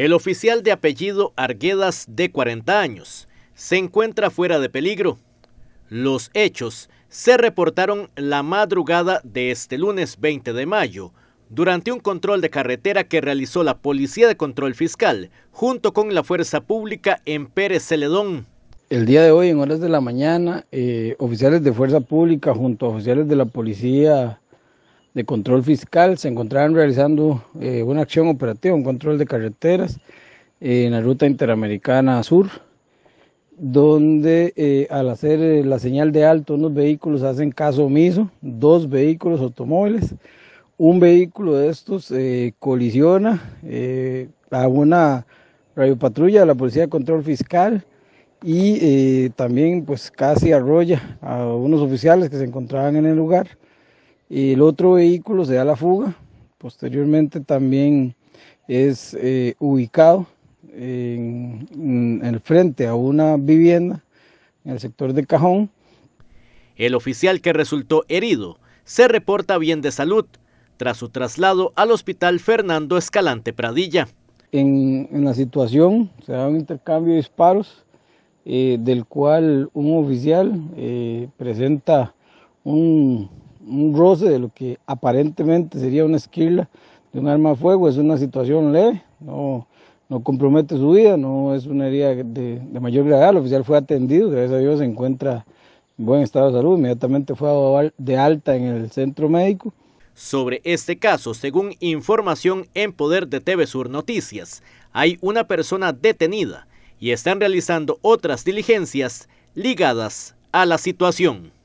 El oficial de apellido Arguedas, de 40 años, se encuentra fuera de peligro. Los hechos se reportaron la madrugada de este lunes 20 de mayo, durante un control de carretera que realizó la Policía de Control Fiscal, junto con la Fuerza Pública en Pérez Celedón. El día de hoy, en horas de la mañana, eh, oficiales de Fuerza Pública junto a oficiales de la Policía de control fiscal se encontraban realizando eh, una acción operativa, un control de carreteras eh, en la ruta interamericana sur, donde eh, al hacer la señal de alto unos vehículos hacen caso omiso, dos vehículos automóviles, un vehículo de estos colisiona a una radiopatrulla de la Policía de Control Fiscal y también pues casi arrolla a unos oficiales que se encontraban en el lugar el otro vehículo se da la fuga. Posteriormente también es eh, ubicado en, el frente a una vivienda en el sector de Cajón. El oficial que resultó herido se reporta bien de salud tras su traslado al hospital Fernando Escalante Pradilla. En, la situación se da un intercambio de disparos, eh, del cual un oficial eh, presenta un un roce de lo que aparentemente sería una esquila de un arma de fuego, es una situación leve, no, compromete su vida, no es una herida de, mayor gravedad, el oficial fue atendido, gracias a Dios se encuentra en buen estado de salud, inmediatamente fue de alta en el centro médico. Sobre este caso, según información en poder de TV Sur Noticias, hay una persona detenida y están realizando otras diligencias ligadas a la situación.